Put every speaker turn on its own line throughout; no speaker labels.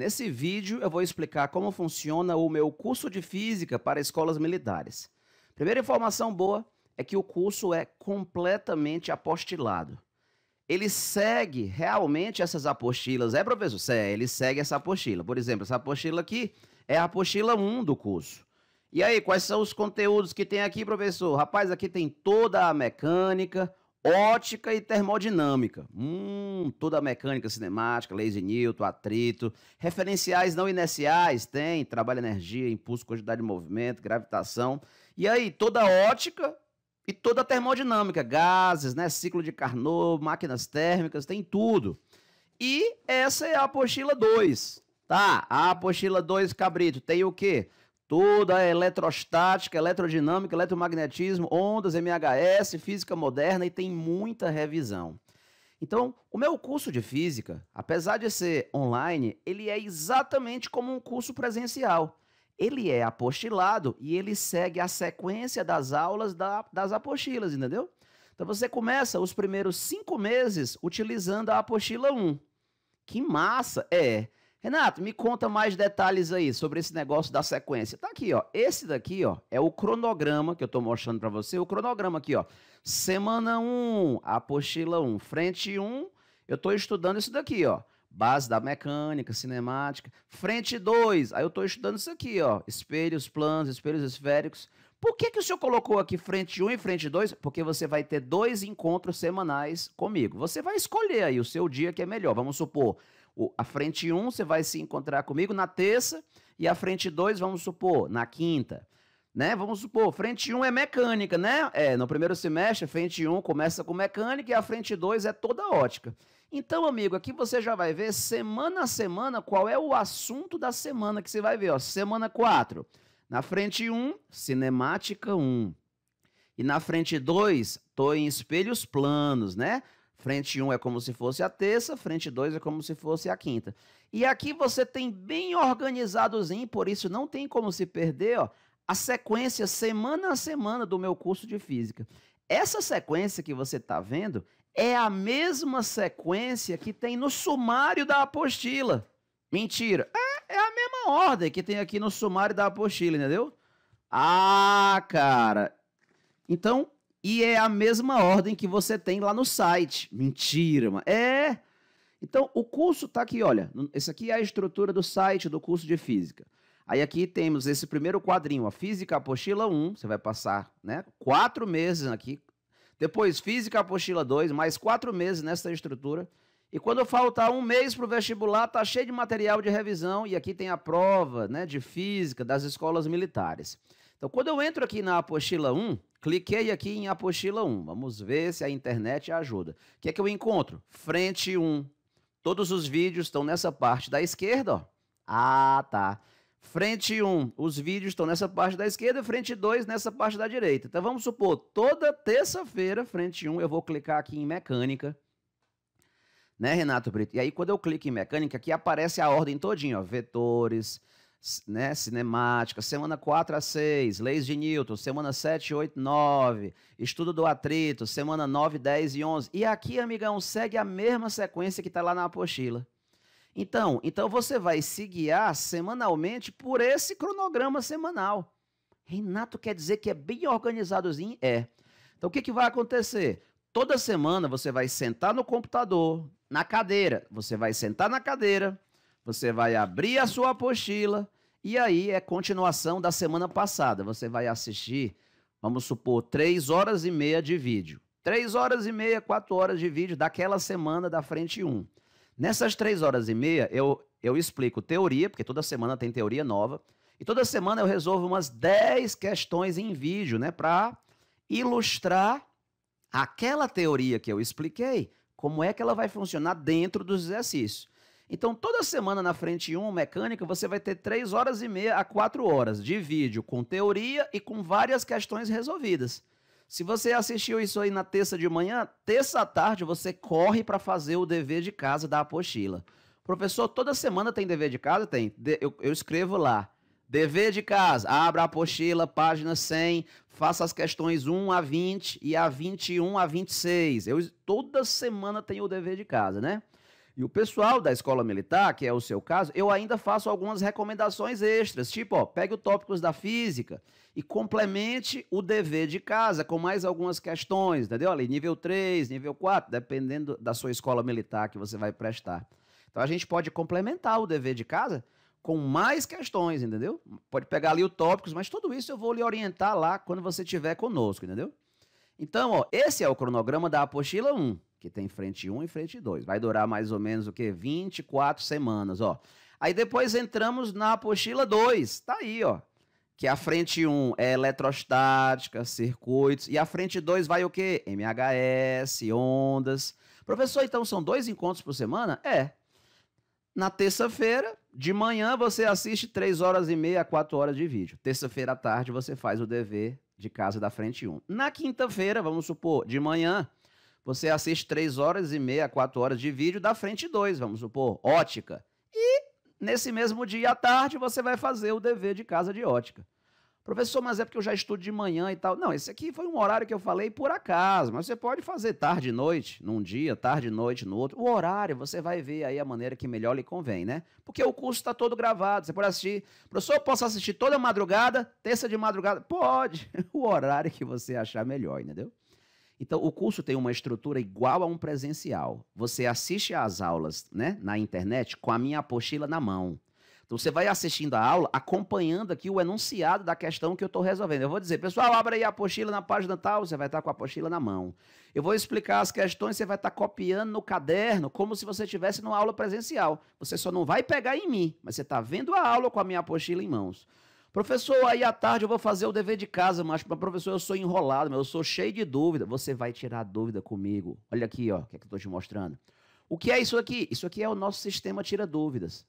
Nesse vídeo eu vou explicar como funciona o meu curso de Física para escolas militares. Primeira informação boa é que o curso é completamente apostilado. Ele segue realmente essas apostilas, é professor? É, ele segue essa apostila. Por exemplo, essa apostila aqui é a apostila 1 do curso. E aí, quais são os conteúdos que tem aqui, professor? Rapaz, aqui tem toda a mecânica, Ótica e termodinâmica. Hum, toda a mecânica cinemática, leis de Newton, atrito. Referenciais não inerciais, tem. Trabalho, energia, impulso, quantidade de movimento, gravitação. E aí, toda ótica e toda termodinâmica. Gases, né? Ciclo de Carnot, máquinas térmicas, tem tudo. E essa é a apostila 2. Tá, a apostila 2, Cabrito, tem o quê? toda a eletrostática, eletrodinâmica, eletromagnetismo, ondas, MHS, física moderna e tem muita revisão. Então, o meu curso de física, apesar de ser online, ele é exatamente como um curso presencial. Ele é apostilado e ele segue a sequência das aulas da, das apostilas, entendeu? Então você começa os primeiros cinco meses utilizando a apostila 1. Que massa! É. Renato, me conta mais detalhes aí sobre esse negócio da sequência. Tá aqui, ó. Esse daqui, ó, é o cronograma que eu tô mostrando para você. O cronograma aqui, ó. Semana 1, apostila 1, frente 1, eu tô estudando isso daqui, ó. Base da mecânica, cinemática. Frente 2, aí eu tô estudando isso aqui, ó. Espelhos planos, espelhos esféricos. Por que, que o senhor colocou aqui frente 1 e frente 2? Porque você vai ter dois encontros semanais comigo. Você vai escolher aí o seu dia que é melhor. Vamos supor, a frente 1 um, você vai se encontrar comigo na terça e a frente 2, vamos supor, na quinta. Né? Vamos supor, frente 1 um é mecânica, né? É, no primeiro semestre, frente 1 um começa com mecânica e a frente 2 é toda ótica. Então, amigo, aqui você já vai ver semana a semana qual é o assunto da semana que você vai ver, ó. Semana 4. Na frente 1, um, cinemática 1. Um. E na frente 2, estou em espelhos planos, né? Frente 1 um é como se fosse a terça, frente 2 é como se fosse a quinta. E aqui você tem bem organizadozinho, por isso não tem como se perder ó, a sequência semana a semana do meu curso de física. Essa sequência que você está vendo é a mesma sequência que tem no sumário da apostila. Mentira. É, é a mesma ordem que tem aqui no sumário da apostila, entendeu? Ah, cara. Então, e é a mesma ordem que você tem lá no site. Mentira, mano. É. Então, o curso tá aqui, olha. Essa aqui é a estrutura do site do curso de física. Aí aqui temos esse primeiro quadrinho, a Física Apostila 1. Você vai passar né, quatro meses aqui. Depois, Física Apostila 2, mais quatro meses nessa estrutura. E quando faltar um mês para o vestibular, tá cheio de material de revisão, e aqui tem a prova né, de física das escolas militares. Então, quando eu entro aqui na apostila 1, cliquei aqui em apostila 1, vamos ver se a internet ajuda. O que é que eu encontro? Frente 1. Todos os vídeos estão nessa parte da esquerda, ó. Ah, tá. Frente 1, os vídeos estão nessa parte da esquerda, frente 2 nessa parte da direita. Então, vamos supor, toda terça-feira, frente 1, eu vou clicar aqui em mecânica, né, Renato Brito? E aí, quando eu clico em mecânica, aqui aparece a ordem todinha, ó, vetores, né, cinemática, semana 4 a 6, leis de Newton, semana 7, 8, 9, estudo do atrito, semana 9, 10 e 11. E aqui, amigão, segue a mesma sequência que está lá na apostila. Então, então você vai se guiar semanalmente por esse cronograma semanal. Renato quer dizer que é bem organizadozinho? É. Então o que, que vai acontecer? Toda semana você vai sentar no computador, na cadeira. Você vai sentar na cadeira, você vai abrir a sua apostila, e aí é continuação da semana passada. Você vai assistir, vamos supor, três horas e meia de vídeo. Três horas e meia, quatro horas de vídeo daquela semana da frente 1. Nessas três horas e meia, eu, eu explico teoria, porque toda semana tem teoria nova. E toda semana eu resolvo umas 10 questões em vídeo, né? Para ilustrar aquela teoria que eu expliquei como é que ela vai funcionar dentro dos exercícios? Então, toda semana na frente 1, mecânica, você vai ter 3 horas e meia a 4 horas de vídeo com teoria e com várias questões resolvidas. Se você assistiu isso aí na terça de manhã, terça à tarde você corre para fazer o dever de casa da apostila. Professor, toda semana tem dever de casa? Tem. Eu, eu escrevo lá. Dever de casa, abra a apostila, página 100, faça as questões 1 a 20 e a 21 a 26. Eu toda semana tenho o dever de casa, né? E o pessoal da escola militar, que é o seu caso, eu ainda faço algumas recomendações extras, tipo, ó, pegue o tópicos da física e complemente o dever de casa com mais algumas questões, entendeu? Ali, nível 3, nível 4, dependendo da sua escola militar que você vai prestar. Então a gente pode complementar o dever de casa com mais questões, entendeu? Pode pegar ali o tópicos, mas tudo isso eu vou lhe orientar lá quando você estiver conosco, entendeu? Então, ó, esse é o cronograma da apostila 1, que tem frente 1 e frente 2. Vai durar mais ou menos o quê? 24 semanas, ó. Aí depois entramos na apostila 2, tá aí, ó. Que a frente 1 é eletrostática, circuitos, e a frente 2 vai o quê? MHS, ondas. Professor, então são dois encontros por semana? É. Na terça-feira, de manhã você assiste 3 horas e meia, 4 horas de vídeo. Terça-feira à tarde você faz o dever de casa da frente 1. Na quinta-feira, vamos supor, de manhã, você assiste 3 horas e meia, 4 horas de vídeo da frente 2, vamos supor, ótica. E nesse mesmo dia à tarde você vai fazer o dever de casa de ótica. Professor, mas é porque eu já estudo de manhã e tal. Não, esse aqui foi um horário que eu falei por acaso, mas você pode fazer tarde e noite, num dia, tarde e noite, no outro. O horário, você vai ver aí a maneira que melhor lhe convém, né? Porque o curso está todo gravado, você pode assistir. Professor, eu posso assistir toda madrugada, terça de madrugada? Pode, o horário que você achar melhor, entendeu? Então, o curso tem uma estrutura igual a um presencial. Você assiste às aulas né, na internet com a minha apostila na mão. Então você vai assistindo a aula, acompanhando aqui o enunciado da questão que eu estou resolvendo. Eu vou dizer, pessoal, abra aí a apostila na página tal, você vai estar tá com a apostila na mão. Eu vou explicar as questões, você vai estar tá copiando no caderno, como se você estivesse numa aula presencial. Você só não vai pegar em mim, mas você está vendo a aula com a minha apostila em mãos. Professor, aí à tarde eu vou fazer o dever de casa, mas professor, eu sou enrolado, mas eu sou cheio de dúvida. Você vai tirar dúvida comigo. Olha aqui, ó, o que, é que eu estou te mostrando. O que é isso aqui? Isso aqui é o nosso sistema tira dúvidas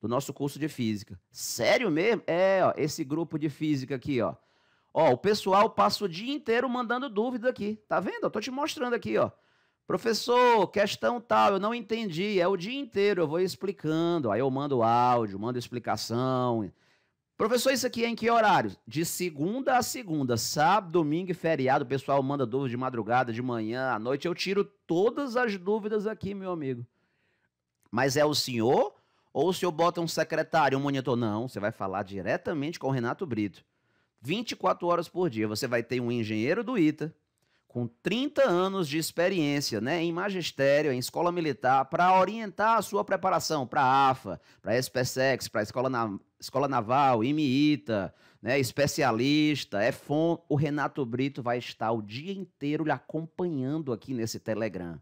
do nosso curso de física. Sério mesmo? É, ó, esse grupo de física aqui, ó. Ó, o pessoal passa o dia inteiro mandando dúvida aqui. Tá vendo? Eu tô te mostrando aqui, ó. Professor, questão tal, eu não entendi. É o dia inteiro, eu vou explicando. Aí eu mando áudio, mando explicação. Professor, isso aqui é em que horários? De segunda a segunda, sábado, domingo e feriado. O pessoal manda dúvidas de madrugada, de manhã, à noite. Eu tiro todas as dúvidas aqui, meu amigo. Mas é o senhor ou o senhor bota um secretário, um monitor. Não, você vai falar diretamente com o Renato Brito. 24 horas por dia. Você vai ter um engenheiro do ITA, com 30 anos de experiência né, em magistério, em escola militar, para orientar a sua preparação para a AFA, para a SPSEX, para a escola, na, escola Naval, IMITA, né, especialista, EFON. É o Renato Brito vai estar o dia inteiro lhe acompanhando aqui nesse Telegram.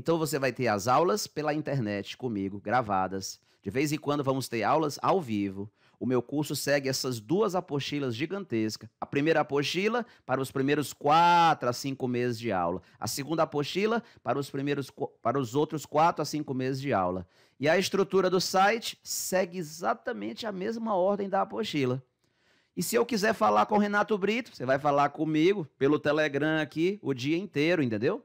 Então você vai ter as aulas pela internet comigo, gravadas. De vez em quando vamos ter aulas ao vivo. O meu curso segue essas duas apostilas gigantescas. A primeira apostila para os primeiros quatro a cinco meses de aula. A segunda apostila para os primeiros para os outros quatro a cinco meses de aula. E a estrutura do site segue exatamente a mesma ordem da apostila. E se eu quiser falar com o Renato Brito, você vai falar comigo pelo Telegram aqui o dia inteiro, entendeu?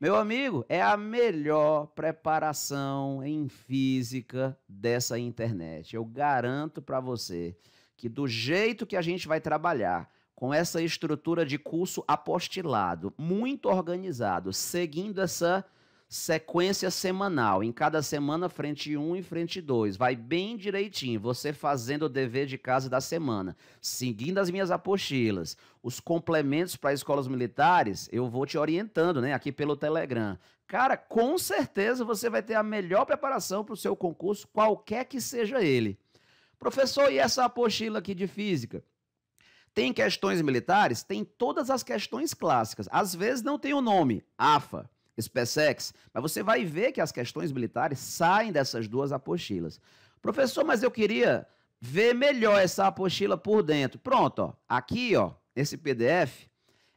Meu amigo, é a melhor preparação em física dessa internet. Eu garanto para você que do jeito que a gente vai trabalhar, com essa estrutura de curso apostilado, muito organizado, seguindo essa sequência semanal. Em cada semana, frente 1 um e frente 2. Vai bem direitinho, você fazendo o dever de casa da semana, seguindo as minhas apostilas. Os complementos para escolas militares, eu vou te orientando, né? Aqui pelo Telegram. Cara, com certeza você vai ter a melhor preparação para o seu concurso, qualquer que seja ele. Professor, e essa apostila aqui de física? Tem questões militares? Tem todas as questões clássicas. Às vezes não tem o nome, AFA SpaceX, mas você vai ver que as questões militares saem dessas duas apostilas. Professor, mas eu queria ver melhor essa apostila por dentro. Pronto, ó, aqui, ó, esse PDF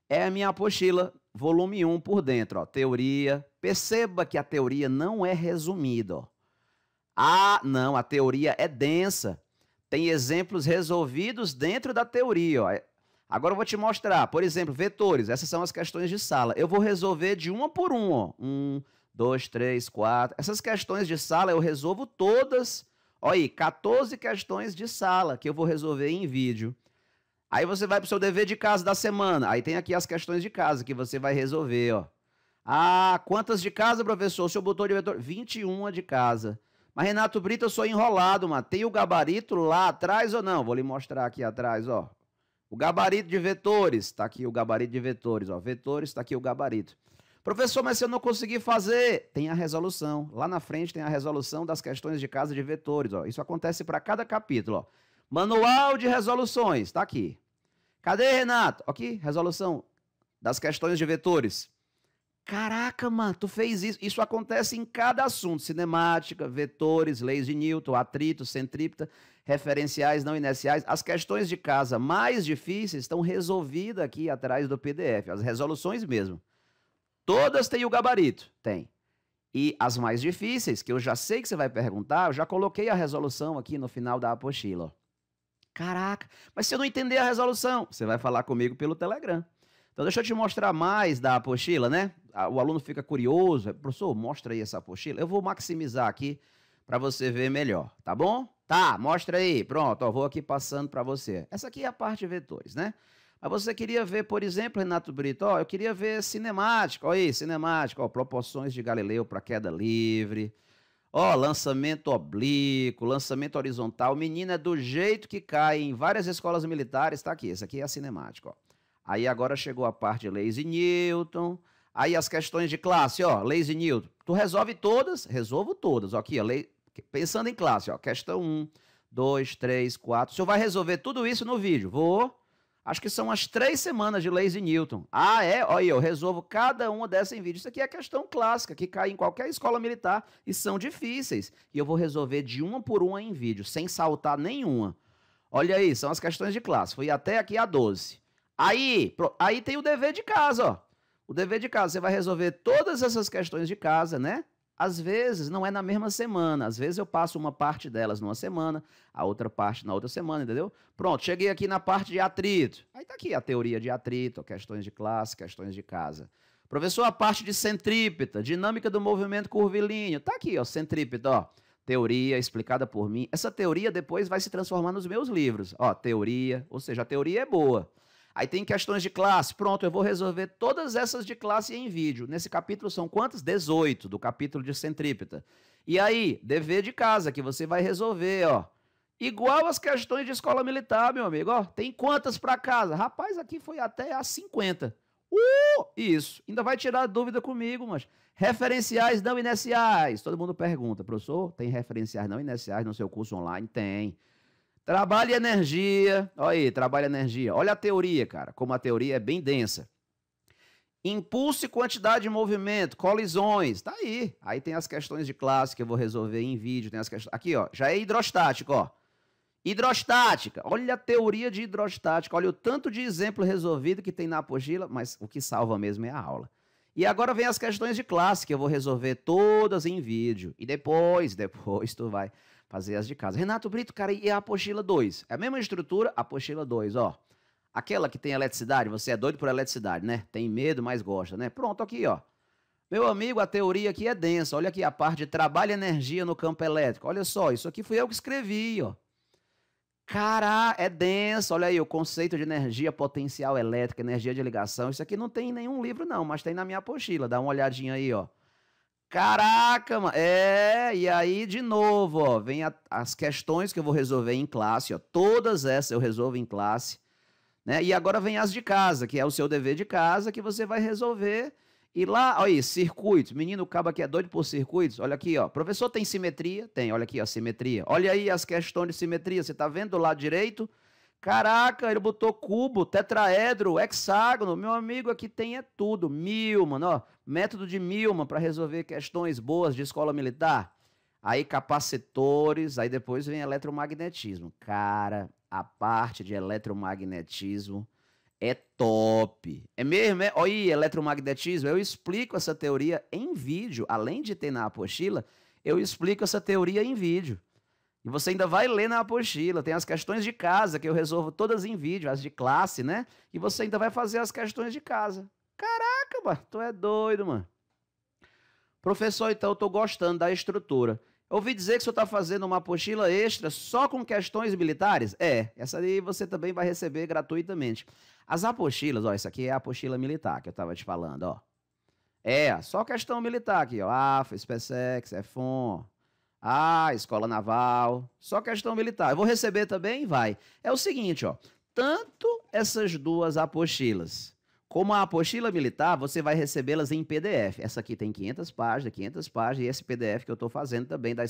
é a minha apostila, volume 1 por dentro, ó, teoria. Perceba que a teoria não é resumida, ó. Ah, não, a teoria é densa. Tem exemplos resolvidos dentro da teoria, ó. É Agora eu vou te mostrar, por exemplo, vetores. Essas são as questões de sala. Eu vou resolver de uma por uma. Um, dois, três, quatro. Essas questões de sala eu resolvo todas. Olha aí, 14 questões de sala que eu vou resolver em vídeo. Aí você vai para o seu dever de casa da semana. Aí tem aqui as questões de casa que você vai resolver, ó. Ah, quantas de casa, professor? O senhor botou de vetor? 21 de casa. Mas, Renato Brito, eu sou enrolado, mano. Tem o gabarito lá atrás ou não? Vou lhe mostrar aqui atrás, ó. O gabarito de vetores, está aqui o gabarito de vetores, ó, vetores, está aqui o gabarito. Professor, mas se eu não conseguir fazer, tem a resolução. Lá na frente tem a resolução das questões de casa de vetores. Ó. Isso acontece para cada capítulo. Ó. Manual de resoluções, está aqui. Cadê, Renato? Aqui, resolução das questões de vetores. Caraca, mano, tu fez isso. Isso acontece em cada assunto: cinemática, vetores, leis de Newton, atrito, centrípeta referenciais não inerciais. As questões de casa mais difíceis estão resolvidas aqui atrás do PDF, as resoluções mesmo. Todas têm o gabarito? Tem. E as mais difíceis, que eu já sei que você vai perguntar, eu já coloquei a resolução aqui no final da apostila. Caraca, mas se eu não entender a resolução, você vai falar comigo pelo Telegram. Então deixa eu te mostrar mais da apostila, né? O aluno fica curioso, professor, mostra aí essa apostila. Eu vou maximizar aqui para você ver melhor, tá bom? Tá, mostra aí. Pronto, ó, vou aqui passando para você. Essa aqui é a parte de vetores, né? Mas você queria ver, por exemplo, Renato Brito, ó, eu queria ver cinemática, ó aí, cinemática, ó, proporções de Galileu para queda livre, ó, lançamento oblíquo, lançamento horizontal, menina, é do jeito que cai em várias escolas militares, tá aqui, essa aqui é a cinemática, ó. Aí agora chegou a parte de leis e Newton, aí as questões de classe, ó, leis e Newton, tu resolve todas? Resolvo todas, ó, aqui, ó, lei, Pensando em classe, ó, questão 1, 2, 3, 4. O senhor vai resolver tudo isso no vídeo. Vou. Acho que são as três semanas de leis e Newton. Ah, é? Olha, eu resolvo cada uma dessas em vídeo. Isso aqui é questão clássica, que cai em qualquer escola militar e são difíceis. E eu vou resolver de uma por uma em vídeo, sem saltar nenhuma. Olha aí, são as questões de classe. Fui até aqui a 12. Aí, aí tem o dever de casa, ó. O dever de casa, você vai resolver todas essas questões de casa, né? Às vezes não é na mesma semana, às vezes eu passo uma parte delas numa semana, a outra parte na outra semana, entendeu? Pronto, cheguei aqui na parte de atrito. Aí tá aqui a teoria de atrito, questões de classe, questões de casa. Professor, a parte de centrípeta, dinâmica do movimento curvilíneo. Tá aqui, ó, centrípeta, ó. Teoria explicada por mim. Essa teoria depois vai se transformar nos meus livros. Ó, teoria, ou seja, a teoria é boa. Aí tem questões de classe. Pronto, eu vou resolver todas essas de classe em vídeo. Nesse capítulo são quantas? 18, do capítulo de centrípeta. E aí, dever de casa que você vai resolver, ó. Igual as questões de escola militar, meu amigo, ó. Tem quantas para casa? Rapaz, aqui foi até a 50. Uh! Isso. Ainda vai tirar dúvida comigo, mas referenciais não iniciais. Todo mundo pergunta, professor, tem referenciais não iniciais no seu curso online? Tem. Trabalho e energia. Olha aí, trabalho e energia. Olha a teoria, cara, como a teoria é bem densa. Impulso e quantidade de movimento, colisões, tá aí. Aí tem as questões de classe que eu vou resolver em vídeo, tem as questões... Aqui, ó, já é hidrostático, ó. Hidrostática. Olha a teoria de hidrostática. Olha o tanto de exemplo resolvido que tem na apostila, mas o que salva mesmo é a aula. E agora vem as questões de classe, que eu vou resolver todas em vídeo. E depois, depois tu vai fazer as de casa. Renato Brito, cara, e a apostila 2? É a mesma estrutura, apostila 2, ó. Aquela que tem eletricidade, você é doido por eletricidade, né? Tem medo, mas gosta, né? Pronto, aqui, ó. Meu amigo, a teoria aqui é densa. Olha aqui a parte de trabalho e energia no campo elétrico. Olha só, isso aqui fui eu que escrevi, ó. Cara, é denso. Olha aí o conceito de energia potencial elétrica, energia de ligação. Isso aqui não tem em nenhum livro, não, mas tem na minha apostila. Dá uma olhadinha aí, ó. Caraca, mano. É, e aí de novo, ó, vem a, as questões que eu vou resolver em classe, ó. Todas essas eu resolvo em classe, né? E agora vem as de casa, que é o seu dever de casa que você vai resolver. E lá, olha aí, circuitos. Menino cabo que é doido por circuitos. Olha aqui, ó. Professor tem simetria? Tem. Olha aqui, ó, simetria. Olha aí as questões de simetria. Você tá vendo do lado direito? Caraca, ele botou cubo, tetraedro, hexágono. Meu amigo, aqui tem é tudo. Milman, ó. Método de Milman para resolver questões boas de escola militar. Aí capacitores, aí depois vem eletromagnetismo. Cara, a parte de eletromagnetismo é top. É mesmo? É? Olha aí, eletromagnetismo. Eu explico essa teoria em vídeo. Além de ter na apostila, eu explico essa teoria em vídeo. E você ainda vai ler na apostila, tem as questões de casa, que eu resolvo todas em vídeo, as de classe, né? E você ainda vai fazer as questões de casa. Caraca, mano, tu é doido, mano. Professor, então, eu tô gostando da estrutura. Eu ouvi dizer que o senhor está fazendo uma apostila extra só com questões militares? É, essa aí você também vai receber gratuitamente. As apostilas, ó, isso aqui é a apostila militar que eu estava te falando, ó. É, só questão militar aqui, ó. AFA, SPSEX, EFON, ah, escola naval, só questão militar. Eu vou receber também? Vai. É o seguinte, ó. Tanto essas duas apostilas, como a apostila militar, você vai recebê-las em PDF. Essa aqui tem 500 páginas, 500 páginas, e esse PDF que eu estou fazendo também da,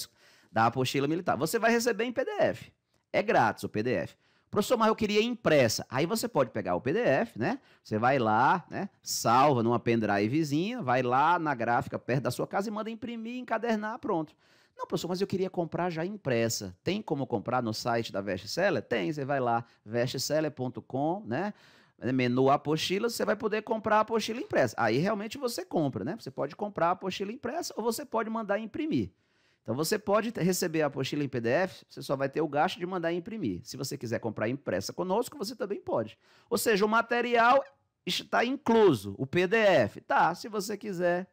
da apostila militar. Você vai receber em PDF. É grátis o PDF. Professor, mas eu queria impressa. Aí você pode pegar o PDF, né? Você vai lá, né? Salva numa pendrivezinha, vai lá na gráfica perto da sua casa e manda imprimir, encadernar, pronto. Não, professor, mas eu queria comprar já impressa. Tem como comprar no site da Vestseller? Tem, você vai lá, vestseller.com, né? Menu apostila, você vai poder comprar a apostila impressa. Aí realmente você compra, né? Você pode comprar a apostila impressa ou você pode mandar imprimir. Então você pode receber a apostila em PDF, você só vai ter o gasto de mandar imprimir. Se você quiser comprar impressa conosco, você também pode. Ou seja, o material está incluso, o PDF. Tá, se você quiser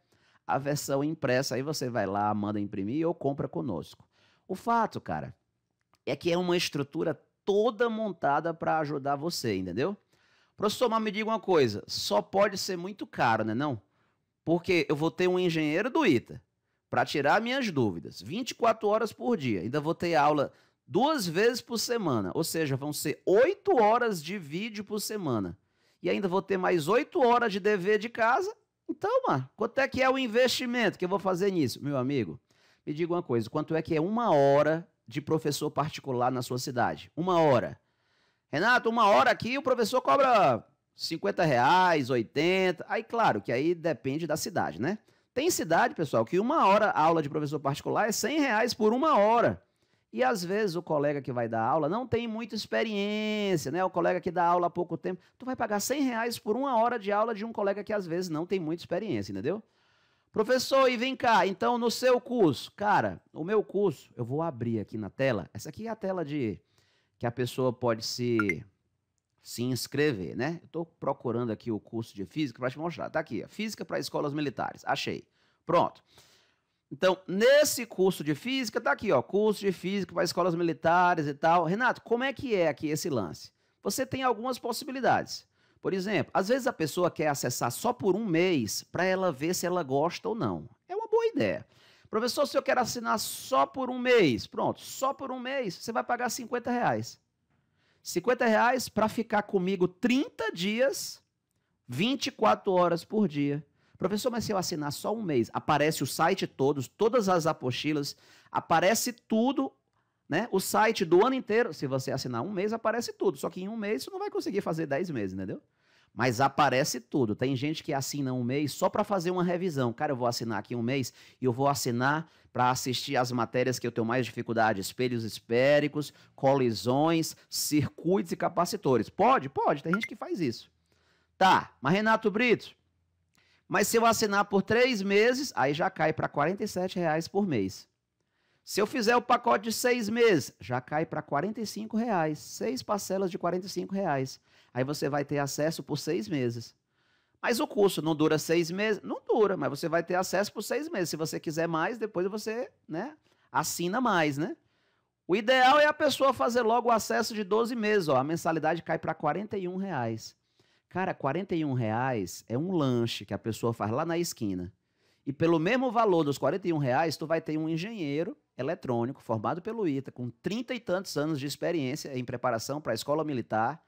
a versão impressa, aí você vai lá, manda imprimir ou compra conosco. O fato, cara, é que é uma estrutura toda montada para ajudar você, entendeu? Professor, mas me diga uma coisa, só pode ser muito caro, né não? Porque eu vou ter um engenheiro do ITA para tirar minhas dúvidas, 24 horas por dia, ainda vou ter aula duas vezes por semana, ou seja, vão ser 8 horas de vídeo por semana. E ainda vou ter mais 8 horas de dever de casa então, mano, quanto é que é o investimento que eu vou fazer nisso? Meu amigo, me diga uma coisa: quanto é que é uma hora de professor particular na sua cidade? Uma hora. Renato, uma hora aqui o professor cobra 50 reais, 80. Aí, claro, que aí depende da cidade, né? Tem cidade, pessoal, que uma hora aula de professor particular é 100 reais por uma hora. E às vezes o colega que vai dar aula não tem muita experiência, né? O colega que dá aula há pouco tempo, tu vai pagar 100 reais por uma hora de aula de um colega que às vezes não tem muita experiência, entendeu? Professor, e vem cá, então no seu curso, cara, o meu curso, eu vou abrir aqui na tela. Essa aqui é a tela de que a pessoa pode se se inscrever, né? Eu estou procurando aqui o curso de física para te mostrar. Tá aqui, ó, física para escolas militares. Achei. Pronto. Então, nesse curso de física, tá aqui, ó, curso de física para escolas militares e tal. Renato, como é que é aqui esse lance? Você tem algumas possibilidades. Por exemplo, às vezes a pessoa quer acessar só por um mês para ela ver se ela gosta ou não. É uma boa ideia. Professor, se eu quero assinar só por um mês, pronto, só por um mês, você vai pagar 50 reais. 50 reais para ficar comigo 30 dias, 24 horas por dia. Professor, mas se eu assinar só um mês, aparece o site todos, todas as apostilas, aparece tudo, né? O site do ano inteiro, se você assinar um mês, aparece tudo. Só que em um mês você não vai conseguir fazer 10 meses, entendeu? Mas aparece tudo. Tem gente que assina um mês só para fazer uma revisão. Cara, eu vou assinar aqui um mês e eu vou assinar para assistir as matérias que eu tenho mais dificuldade: espelhos esféricos, colisões, circuitos e capacitores. Pode? Pode. Tem gente que faz isso. Tá, mas Renato Brito, mas se eu assinar por três meses, aí já cai para R$ reais por mês. Se eu fizer o pacote de seis meses, já cai para R$ reais, seis parcelas de R$ reais. Aí você vai ter acesso por seis meses. Mas o curso não dura seis meses? Não dura, mas você vai ter acesso por seis meses. Se você quiser mais, depois você né, assina mais, né? O ideal é a pessoa fazer logo o acesso de 12 meses. Ó, a mensalidade cai para R$ reais. Cara, 41 reais é um lanche que a pessoa faz lá na esquina. E pelo mesmo valor dos 41 reais, tu vai ter um engenheiro eletrônico formado pelo ITA, com trinta e tantos anos de experiência em preparação para a escola militar,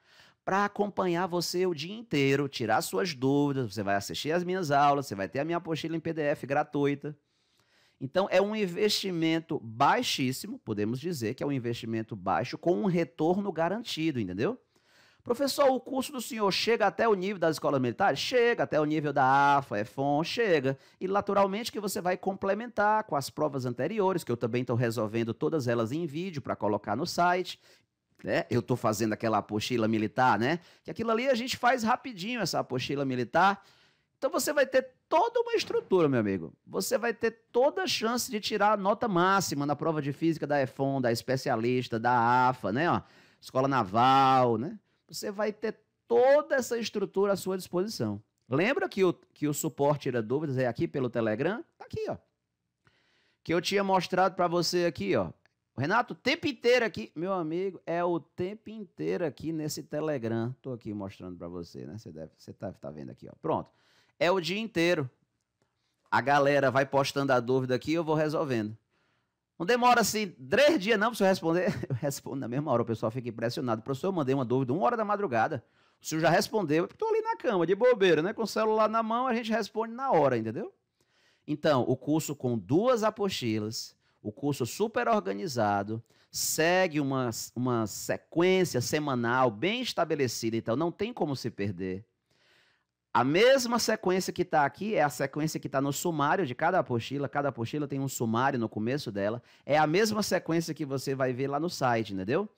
para acompanhar você o dia inteiro, tirar suas dúvidas, você vai assistir as minhas aulas, você vai ter a minha apostila em PDF gratuita. Então, é um investimento baixíssimo, podemos dizer que é um investimento baixo, com um retorno garantido, entendeu? Professor, o curso do senhor chega até o nível das escolas militares? Chega até o nível da AFA, EFON, é chega. E naturalmente que você vai complementar com as provas anteriores, que eu também estou resolvendo todas elas em vídeo para colocar no site. Né? Eu estou fazendo aquela apostila militar, né? Que aquilo ali a gente faz rapidinho, essa apostila militar. Então você vai ter toda uma estrutura, meu amigo. Você vai ter toda a chance de tirar a nota máxima na prova de física da EFON, da especialista, da AFA, né? Ó, escola naval, né? você vai ter toda essa estrutura à sua disposição. Lembra que o, que o suporte tira dúvidas é aqui pelo Telegram? Tá aqui, ó. Que eu tinha mostrado para você aqui, ó. Renato, o tempo inteiro aqui, meu amigo, é o tempo inteiro aqui nesse Telegram. Tô aqui mostrando para você, né? Você deve, você tá, tá vendo aqui, ó. Pronto. É o dia inteiro. A galera vai postando a dúvida aqui, eu vou resolvendo. Não demora assim três dias não para você responder. Eu respondo na mesma hora, o pessoal fica impressionado. Professor, eu mandei uma dúvida uma hora da madrugada. O senhor já respondeu, estou ali na cama, de bobeira, né? Com o celular na mão, a gente responde na hora, entendeu? Então, o curso com duas apostilas, o curso super organizado, segue uma, uma sequência semanal bem estabelecida, então não tem como se perder. A mesma sequência que está aqui é a sequência que está no sumário de cada apostila. Cada apostila tem um sumário no começo dela. É a mesma sequência que você vai ver lá no site, entendeu?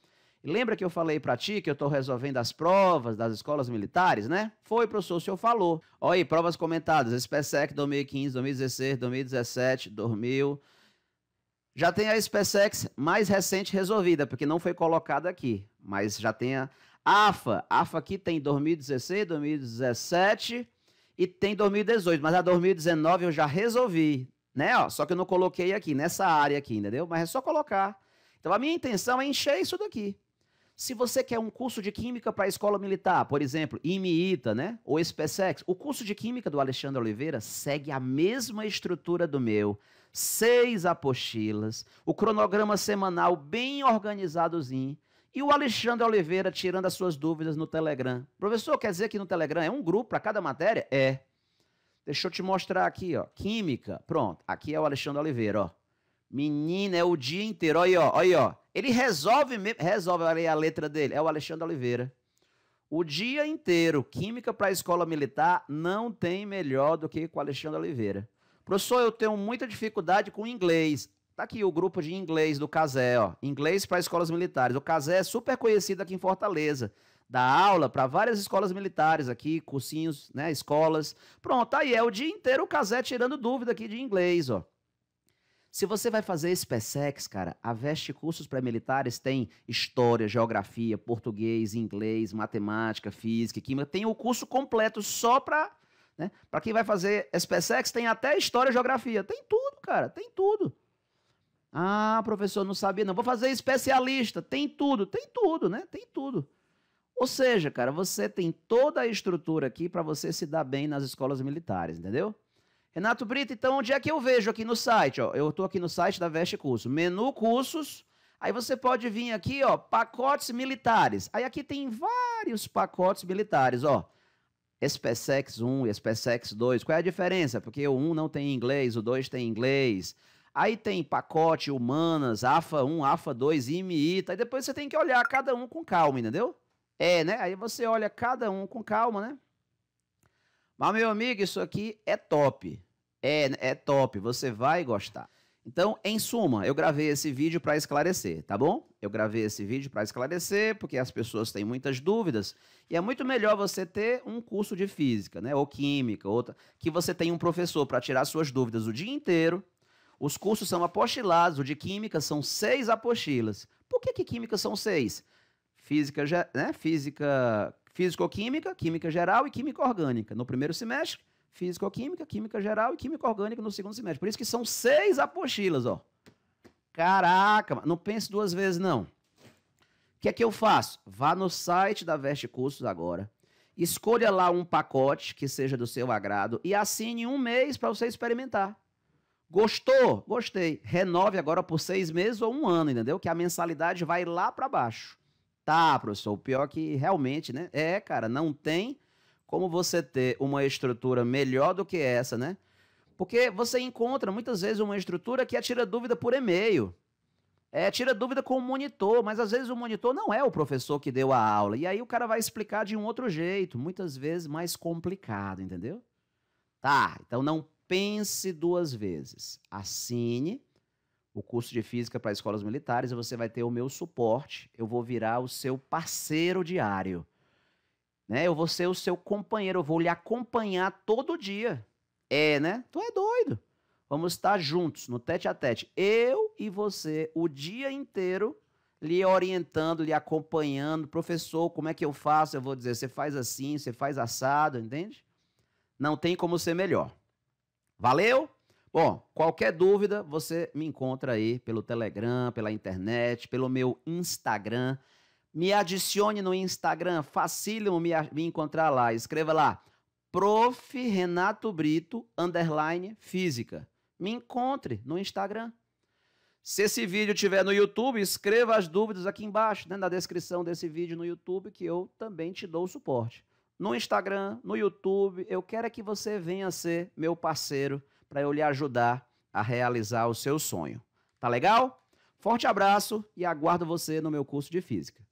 lembra que eu falei para ti que eu estou resolvendo as provas das escolas militares, né? Foi, professor, o senhor falou. Olha aí, provas comentadas. SPSEC 2015, 2016, 2017, 2000. Já tem a SpaceX mais recente resolvida, porque não foi colocada aqui, mas já tem a, AFA, AFA aqui tem 2016, 2017 e tem 2018, mas a 2019 eu já resolvi, né? Ó, só que eu não coloquei aqui, nessa área aqui, entendeu? Mas é só colocar. Então a minha intenção é encher isso daqui. Se você quer um curso de química para a escola militar, por exemplo, IMITA, né? Ou SPSEX, o curso de química do Alexandre Oliveira segue a mesma estrutura do meu. Seis apostilas, o cronograma semanal bem organizadozinho. E o Alexandre Oliveira tirando as suas dúvidas no Telegram. Professor, quer dizer que no Telegram é um grupo para cada matéria? É. Deixa eu te mostrar aqui, ó. Química. Pronto. Aqui é o Alexandre Oliveira, ó. Menina, é o dia inteiro. Olha aí, ó. Olha ó. Ele resolve mesmo. Resolve, olha aí a letra dele. É o Alexandre Oliveira. O dia inteiro, Química para a Escola Militar não tem melhor do que com o Alexandre Oliveira. Professor, eu tenho muita dificuldade com inglês. Tá aqui o grupo de inglês do CASE, ó. Inglês para escolas militares. O CASE é super conhecido aqui em Fortaleza. Dá aula para várias escolas militares aqui, cursinhos, né, escolas. Pronto, tá aí é o dia inteiro o CASE tirando dúvida aqui de inglês, ó. Se você vai fazer SPSEX, cara, a Veste Cursos Pré-Militares tem História, Geografia, Português, Inglês, Matemática, Física, Química. Tem o curso completo só para... Né? Para quem vai fazer SPSEX, tem até História e Geografia. Tem tudo, cara, tem tudo. Ah, professor, não sabia, não. Vou fazer especialista. Tem tudo, tem tudo, né? Tem tudo. Ou seja, cara, você tem toda a estrutura aqui para você se dar bem nas escolas militares, entendeu? Renato Brito, então onde é que eu vejo aqui no site? Ó, eu estou aqui no site da Veste Curso. Menu Cursos. Aí você pode vir aqui, ó, pacotes militares. Aí aqui tem vários pacotes militares, ó. SpaceX 1 e SpaceX 2. Qual é a diferença? Porque o 1 não tem inglês, o 2 tem inglês. Aí tem pacote, humanas, AFA 1, AFA 2, IMITA. Tá? Aí depois você tem que olhar cada um com calma, entendeu? É, né? Aí você olha cada um com calma, né? Mas, meu amigo, isso aqui é top. É, é top, você vai gostar. Então, em suma, eu gravei esse vídeo para esclarecer, tá bom? Eu gravei esse vídeo para esclarecer, porque as pessoas têm muitas dúvidas, e é muito melhor você ter um curso de física, né, ou química, outra, que você tenha um professor para tirar suas dúvidas o dia inteiro, os cursos são apostilados, o de química são seis apostilas. Por que, que química são seis? Física, né? Física, físico-química, química geral e química orgânica. No primeiro semestre, físico-química, química geral e química orgânica no segundo semestre. Por isso que são seis apostilas, ó. Caraca, não pense duas vezes, não. O que é que eu faço? Vá no site da Veste Cursos agora. Escolha lá um pacote que seja do seu agrado e assine um mês para você experimentar. Gostou? Gostei. Renove agora por seis meses ou um ano, entendeu? Que a mensalidade vai lá para baixo. Tá, professor, o pior é que realmente, né? É, cara, não tem como você ter uma estrutura melhor do que essa, né? Porque você encontra muitas vezes uma estrutura que atira tira dúvida por e-mail. É, tira dúvida com o monitor, mas às vezes o monitor não é o professor que deu a aula. E aí o cara vai explicar de um outro jeito, muitas vezes mais complicado, entendeu? Tá, então não pense duas vezes. Assine o curso de física para escolas militares e você vai ter o meu suporte. Eu vou virar o seu parceiro diário. Né? Eu vou ser o seu companheiro, eu vou lhe acompanhar todo dia. É, né? Tu é doido. Vamos estar juntos no tete a tete. Eu e você o dia inteiro lhe orientando, lhe acompanhando. Professor, como é que eu faço? Eu vou dizer, você faz assim, você faz assado, entende? Não tem como ser melhor. Valeu? Bom, qualquer dúvida, você me encontra aí pelo Telegram, pela internet, pelo meu Instagram. Me adicione no Instagram, facílimo me, me encontrar lá. Escreva lá, Prof. Renato Brito, underline física. Me encontre no Instagram. Se esse vídeo tiver no YouTube, escreva as dúvidas aqui embaixo, né, na descrição desse vídeo no YouTube, que eu também te dou o suporte no Instagram, no YouTube. Eu quero é que você venha ser meu parceiro para eu lhe ajudar a realizar o seu sonho. Tá legal? Forte abraço e aguardo você no meu curso de física.